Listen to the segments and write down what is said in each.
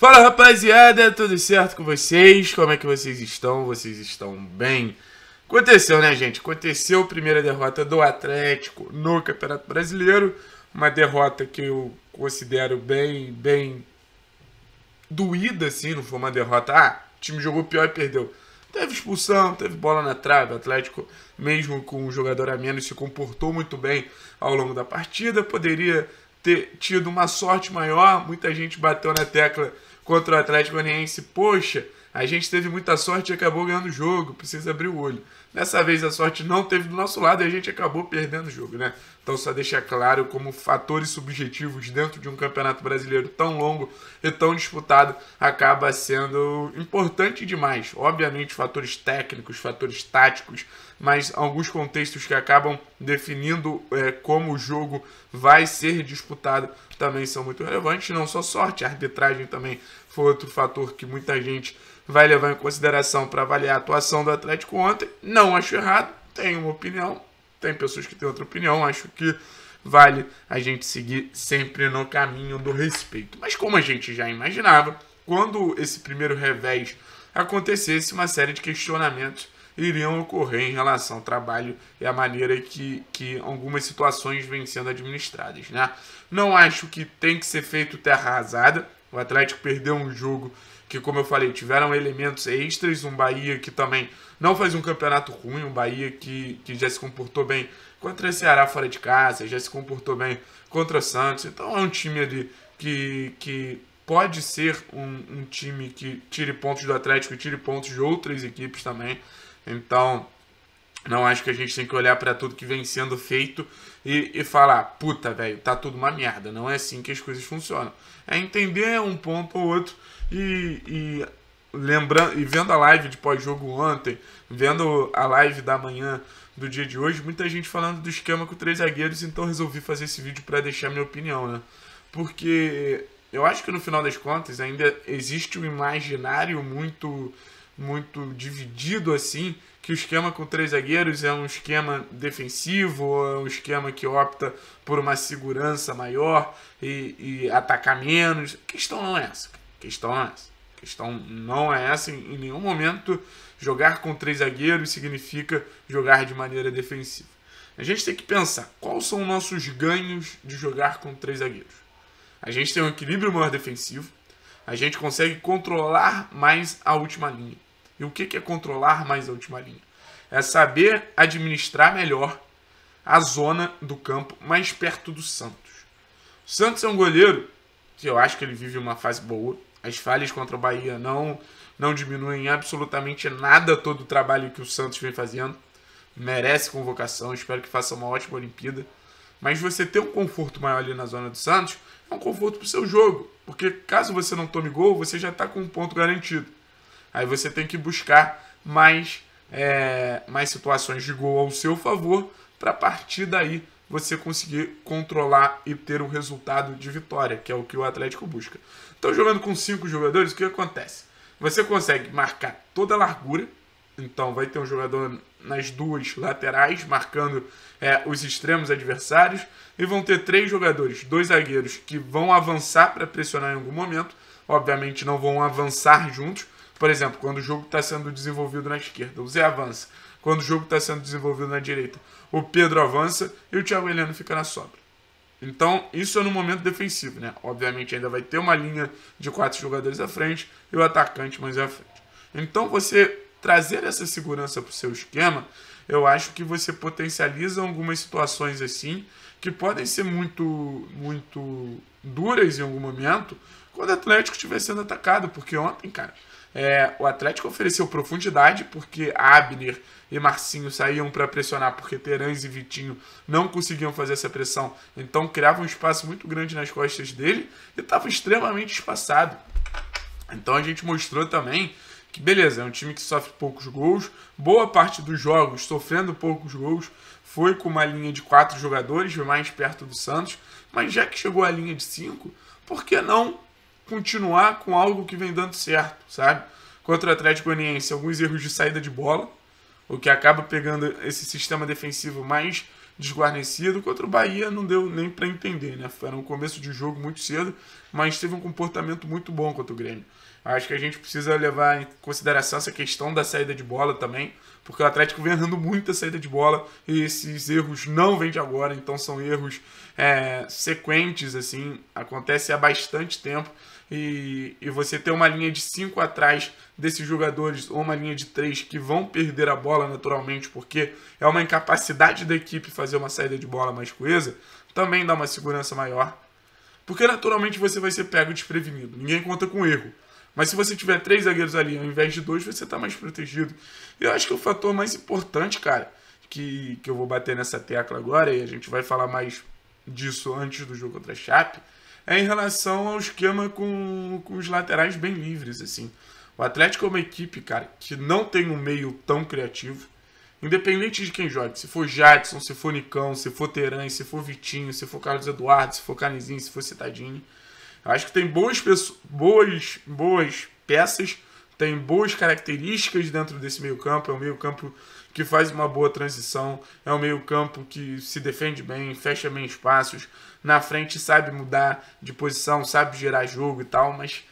Fala rapaziada, tudo certo com vocês? Como é que vocês estão? Vocês estão bem? Aconteceu, né, gente? Aconteceu a primeira derrota do Atlético no Campeonato Brasileiro. Uma derrota que eu considero bem, bem doída, assim. Não foi uma derrota, ah, o time jogou pior e perdeu. Teve expulsão, teve bola na trave. O Atlético, mesmo com um jogador a menos, se comportou muito bem ao longo da partida. Poderia ter tido uma sorte maior. Muita gente bateu na tecla contra o Atlético Goianiense. Poxa, a gente teve muita sorte e acabou ganhando o jogo, precisa abrir o olho. Dessa vez a sorte não teve do nosso lado e a gente acabou perdendo o jogo, né? Então só deixa claro como fatores subjetivos dentro de um campeonato brasileiro tão longo e tão disputado acaba sendo importante demais. Obviamente fatores técnicos, fatores táticos, mas alguns contextos que acabam definindo é, como o jogo vai ser disputado também são muito relevantes, não só sorte, a arbitragem também foi outro fator que muita gente vai levar em consideração para avaliar a atuação do Atlético ontem. Não acho errado, tenho uma opinião, tem pessoas que têm outra opinião, acho que vale a gente seguir sempre no caminho do respeito. Mas como a gente já imaginava, quando esse primeiro revés acontecesse, uma série de questionamentos iriam ocorrer em relação ao trabalho e a maneira que, que algumas situações vêm sendo administradas. Né? Não acho que tem que ser feito terra arrasada. O Atlético perdeu um jogo que, como eu falei, tiveram elementos extras. Um Bahia que também não faz um campeonato ruim, um Bahia que, que já se comportou bem contra o Ceará fora de casa, já se comportou bem contra o Santos. Então é um time ali que, que pode ser um, um, time que tire pontos do Atlético e tire pontos de outras equipes também. Então, não acho que a gente tem que olhar para tudo que vem sendo feito e, e falar, puta, velho, tá tudo uma merda. Não é assim que as coisas funcionam. É entender um ponto ou outro e, e lembrando e vendo a live de pós-jogo ontem, vendo a live da manhã do dia de hoje, muita gente falando do esquema com três zagueiros, então resolvi fazer esse vídeo para deixar minha opinião, né? Porque eu acho que no final das contas ainda existe um imaginário muito muito dividido assim, que o esquema com três zagueiros é um esquema defensivo, é um esquema que opta por uma segurança maior e, e atacar menos. A questão não é essa. A questão não é essa. A questão não é essa. Em nenhum momento jogar com três zagueiros significa jogar de maneira defensiva. A gente tem que pensar quais são os nossos ganhos de jogar com três zagueiros. A gente tem um equilíbrio maior defensivo, a gente consegue controlar mais a última linha. E o que é controlar mais a última linha? É saber administrar melhor a zona do campo mais perto do Santos. O Santos é um goleiro que eu acho que ele vive uma fase boa. As falhas contra o Bahia não, não diminuem absolutamente nada todo o trabalho que o Santos vem fazendo. Merece convocação, espero que faça uma ótima Olimpíada. Mas você ter um conforto maior ali na zona do Santos é um conforto para o seu jogo, porque caso você não tome gol, você já está com um ponto garantido. Aí você tem que buscar mais, é, mais situações de gol ao seu favor para partir daí você conseguir controlar e ter um resultado de vitória, que é o que o Atlético busca. Então, jogando com cinco jogadores, o que acontece? Você consegue marcar toda a largura, então vai ter um jogador nas duas laterais, marcando é, os extremos adversários. E vão ter três jogadores, dois zagueiros, que vão avançar para pressionar em algum momento. Obviamente não vão avançar juntos, por exemplo, quando o jogo está sendo desenvolvido na esquerda, o Zé avança. Quando o jogo está sendo desenvolvido na direita, o Pedro avança e o Thiago Heleno fica na sobra. Então, isso é no momento defensivo, né? Obviamente, ainda vai ter uma linha de quatro jogadores à frente e o atacante mais à frente. Então, você trazer essa segurança para o seu esquema, eu acho que você potencializa algumas situações assim, que podem ser muito, muito duras em algum momento, quando o Atlético estiver sendo atacado, porque ontem, cara, é, o Atlético ofereceu profundidade, porque Abner e Marcinho saíam para pressionar, porque Terãs e Vitinho não conseguiam fazer essa pressão, então criava um espaço muito grande nas costas dele e estava extremamente espaçado. Então a gente mostrou também que, beleza, é um time que sofre poucos gols, boa parte dos jogos sofrendo poucos gols, foi com uma linha de quatro jogadores, mais perto do Santos, mas já que chegou à linha de cinco, por que não continuar com algo que vem dando certo, sabe? Contra o Atlético Goianiense, alguns erros de saída de bola, o que acaba pegando esse sistema defensivo mais desguarnecido. Contra o Bahia não deu nem para entender, né? Foi um começo de jogo muito cedo, mas teve um comportamento muito bom contra o Grêmio. Acho que a gente precisa levar em consideração essa questão da saída de bola também, porque o Atlético vem errando muita saída de bola e esses erros não vêm de agora, então são erros é, sequentes, assim, acontece há bastante tempo e, e você ter uma linha de 5 atrás desses jogadores ou uma linha de 3 que vão perder a bola naturalmente, porque é uma incapacidade da equipe fazer uma saída de bola mais coesa, também dá uma segurança maior. Porque naturalmente você vai ser pego desprevenido, ninguém conta com erro. Mas se você tiver três zagueiros ali ao invés de dois, você está mais protegido. E eu acho que o fator mais importante, cara, que, que eu vou bater nessa tecla agora, e a gente vai falar mais disso antes do jogo contra a Chape, é em relação ao esquema com, com os laterais bem livres, assim. O Atlético é uma equipe, cara, que não tem um meio tão criativo. Independente de quem jogue, se for Jadson, se for Nicão, se for Teran, se for Vitinho, se for Carlos Eduardo, se for Canizinho, se for Citadini. Acho que tem boas, boas, boas peças, tem boas características dentro desse meio campo. É um meio campo que faz uma boa transição, é um meio-campo que se defende bem, fecha bem espaços, na frente sabe mudar de posição, sabe gerar jogo e tal, mas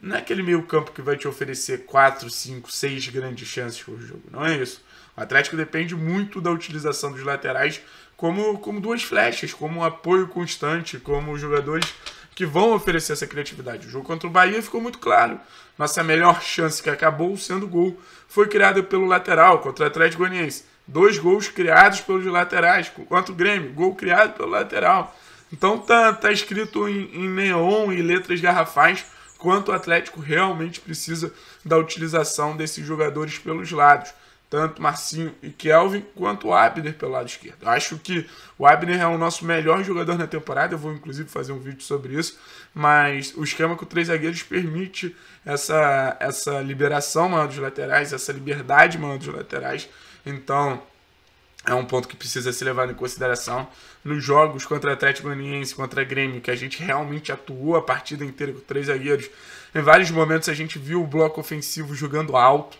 não é aquele meio-campo que vai te oferecer 4, 5, 6 grandes chances por jogo, não é isso. O Atlético depende muito da utilização dos laterais como, como duas flechas, como um apoio constante, como jogadores que vão oferecer essa criatividade. O jogo contra o Bahia ficou muito claro. Nossa melhor chance, que acabou sendo gol, foi criada pelo lateral contra o Atlético Goianiense. Dois gols criados pelos laterais contra o Grêmio, gol criado pelo lateral. Então tá, tá escrito em, em neon e letras garrafais quanto o Atlético realmente precisa da utilização desses jogadores pelos lados tanto Marcinho e Kelvin, quanto o Abner pelo lado esquerdo. Eu acho que o Abner é o nosso melhor jogador na temporada, eu vou inclusive fazer um vídeo sobre isso, mas o esquema com três zagueiros permite essa, essa liberação maior dos laterais, essa liberdade maior dos laterais, então é um ponto que precisa ser levado em consideração. Nos jogos contra Atlético Goianiense, contra Grêmio, que a gente realmente atuou a partida inteira com três zagueiros, em vários momentos a gente viu o bloco ofensivo jogando alto,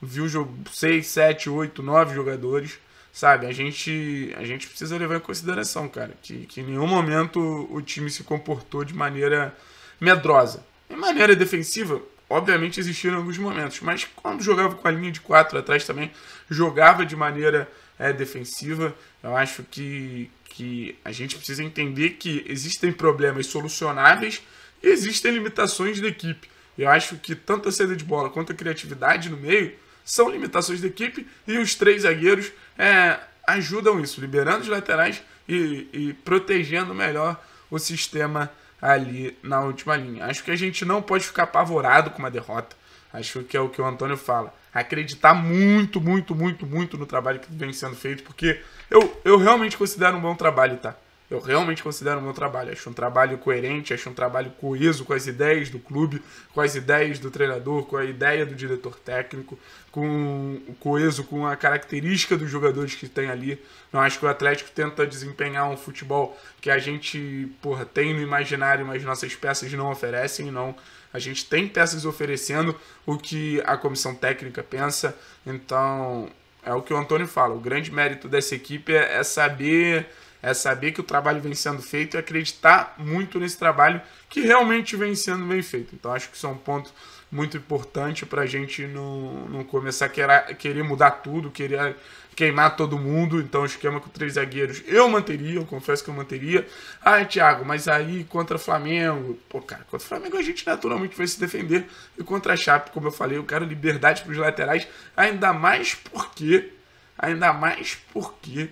viu 6, 7, 8, 9 jogadores, sabe? A gente, a gente precisa levar em consideração, cara, que, que em nenhum momento o time se comportou de maneira medrosa. Em maneira defensiva, obviamente existiram alguns momentos, mas quando jogava com a linha de 4 atrás também, jogava de maneira é, defensiva. Eu acho que, que a gente precisa entender que existem problemas solucionáveis e existem limitações da equipe. Eu acho que tanto a sede de bola quanto a criatividade no meio são limitações da equipe e os três zagueiros é, ajudam isso, liberando os laterais e, e protegendo melhor o sistema ali na última linha. Acho que a gente não pode ficar apavorado com uma derrota. Acho que é o que o Antônio fala. Acreditar muito, muito, muito, muito no trabalho que vem sendo feito, porque eu, eu realmente considero um bom trabalho, tá? Eu realmente considero o meu trabalho. Acho um trabalho coerente, acho um trabalho coeso com as ideias do clube, com as ideias do treinador, com a ideia do diretor técnico, com coeso com a característica dos jogadores que tem ali. Não acho que o Atlético tenta desempenhar um futebol que a gente porra, tem no imaginário, mas nossas peças não oferecem, não. A gente tem peças oferecendo o que a comissão técnica pensa. Então, é o que o Antônio fala. O grande mérito dessa equipe é, é saber é saber que o trabalho vem sendo feito e acreditar muito nesse trabalho que realmente vem sendo bem feito. Então acho que isso é um ponto muito importante para a gente não, não começar a querer, querer mudar tudo, querer queimar todo mundo. Então, o esquema com três zagueiros eu manteria, eu confesso que eu manteria. Ah, Thiago, mas aí contra Flamengo. Pô, cara, contra Flamengo a gente naturalmente vai se defender. E contra a Chape, como eu falei, eu quero liberdade para os laterais, ainda mais porque. Ainda mais porque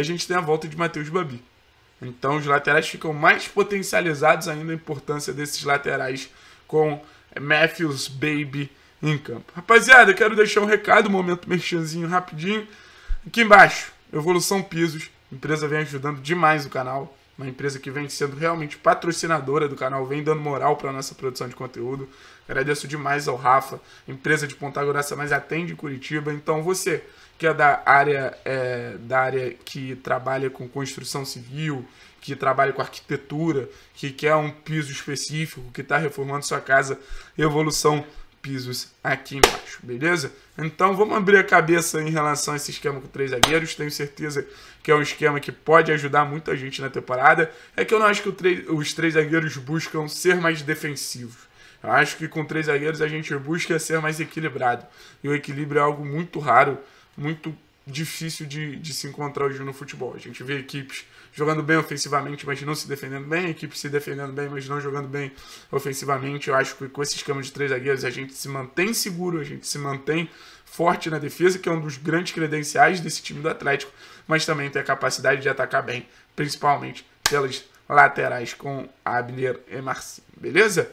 a gente tem a volta de Matheus Babi. Então os laterais ficam mais potencializados ainda a importância desses laterais com Matthews, Baby em campo. Rapaziada, quero deixar um recado, um momento merchanzinho rapidinho. Aqui embaixo, Evolução Pisos, empresa vem ajudando demais o canal uma empresa que vem sendo realmente patrocinadora do canal, vem dando moral para nossa produção de conteúdo. Agradeço demais ao Rafa, empresa de Ponta Grossa, mas atende em Curitiba. Então você que é da área, é, da área que trabalha com construção civil, que trabalha com arquitetura, que quer um piso específico, que está reformando sua casa, evolução pisos aqui embaixo, beleza? Então vamos abrir a cabeça em relação a esse esquema com três zagueiros. Tenho certeza que é um esquema que pode ajudar muita gente na temporada. É que eu não acho que os três zagueiros buscam ser mais defensivos. Eu acho que com três zagueiros a gente busca ser mais equilibrado. E o equilíbrio é algo muito raro, muito difícil de, de se encontrar hoje no futebol. A gente vê equipes jogando bem ofensivamente, mas não se defendendo bem, equipes se defendendo bem, mas não jogando bem ofensivamente. Eu acho que com esse esquema de três zagueiros a gente se mantém seguro, a gente se mantém forte na defesa, que é um dos grandes credenciais desse time do Atlético, mas também tem a capacidade de atacar bem, principalmente pelas laterais com Abner e Marcinho, beleza?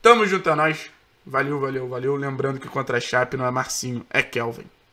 Tamo junto a é nós. Valeu, valeu, valeu. Lembrando que contra a Chape não é Marcinho, é Kelvin.